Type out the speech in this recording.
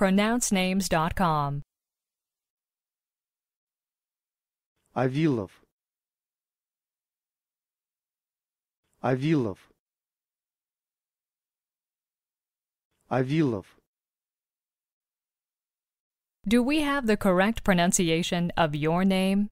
pronouncenames.com. Avilov. Avilov. Avilov. Do we have the correct pronunciation of your name?